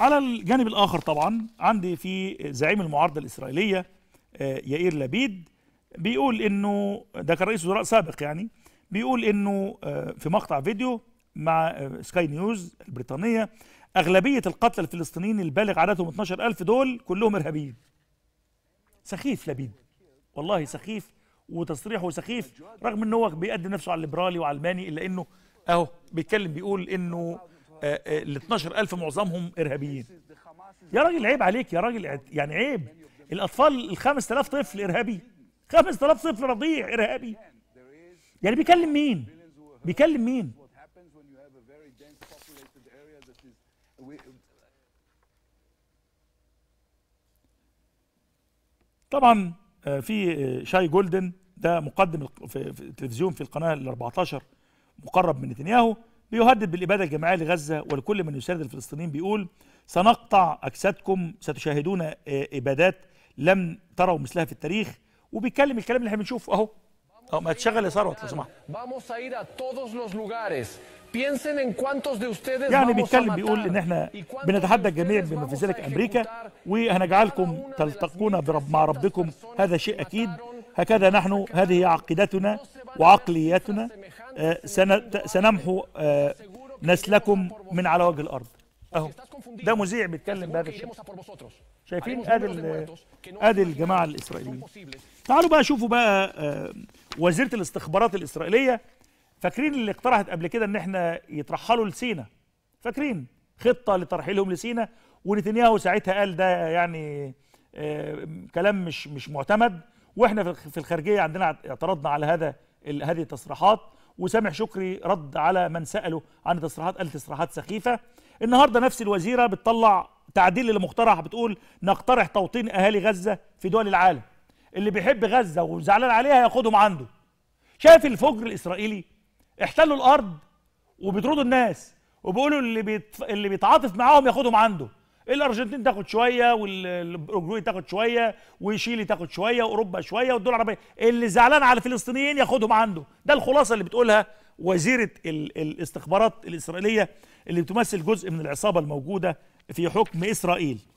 على الجانب الآخر طبعا عندي في زعيم المعارضة الإسرائيلية آه، يائير لبيد بيقول انه ده كان رئيس وزراء سابق يعني بيقول انه آه، في مقطع فيديو مع آه، سكاي نيوز البريطانيه اغلبيه القتلى الفلسطينيين البالغ عددهم 12000 دول كلهم ارهابيين سخيف لبيد والله سخيف وتصريحه سخيف رغم ان هو بيقدم نفسه على الليبرالي وعلماني الا انه اهو بيتكلم بيقول انه آه، آه، ال 12000 معظمهم ارهابيين يا راجل عيب عليك يا راجل يعني عيب الاطفال ال 5000 طفل ارهابي 5000 طفل رضيع ارهابي يعني بيكلم مين بيكلم مين طبعا آه، في شاي جولدن ده مقدم في التلفزيون في القناه ال 14 مقرب من نتنياهو بيهدد بالإبادة الجماعية لغزة ولكل من يساند الفلسطينيين بيقول سنقطع أجسادكم ستشاهدون آه، إبادات لم تروا مثلها في التاريخ وبيتكلم الكلام اللي احنا بنشوفه أهو أو ما تشغل يا ثروت لو سمحت يعني بيتكلم بيقول إن احنا بنتحدى الجميع بما في ذلك أمريكا وهنجعلكم تلتقون برب مع ربكم هذا شيء أكيد هكذا نحن هذه عقيدتنا وعقليتنا آه، سنمحو آه، نسلكم من على وجه الأرض اهو ده مذيع بيتكلم بهذا الشكل شايفين ادي آه، ادي الجماعه الاسرائيليين تعالوا بقى شوفوا بقى وزيره الاستخبارات الاسرائيليه فاكرين اللي اقترحت قبل كده ان احنا يترحلوا لسينا فاكرين خطه لترحيلهم لسينا ونتنياهو ساعتها قال ده يعني كلام مش مش معتمد واحنا في الخارجيه عندنا اعترضنا على هذا هذه التصريحات وسامح شكري رد على من ساله عن التصريحات قال تصريحات سخيفه النهارده نفس الوزيره بتطلع تعديل للمقترح بتقول نقترح توطين اهالي غزه في دول العالم اللي بيحب غزه وزعلان عليها ياخدهم عنده شايف الفجر الاسرائيلي احتلوا الارض وبيطردوا الناس وبيقولوا اللي بيتف... اللي بيتعاطف معاهم ياخدهم عنده الارجنتين تاخد شويه والاوروجواي تاخد شويه وشيلي تاخد شويه واوروبا شويه والدول العربيه اللي زعلان على الفلسطينيين ياخدهم عنده ده الخلاصه اللي بتقولها وزيره ال الاستخبارات الاسرائيليه اللي بتمثل جزء من العصابه الموجوده في حكم اسرائيل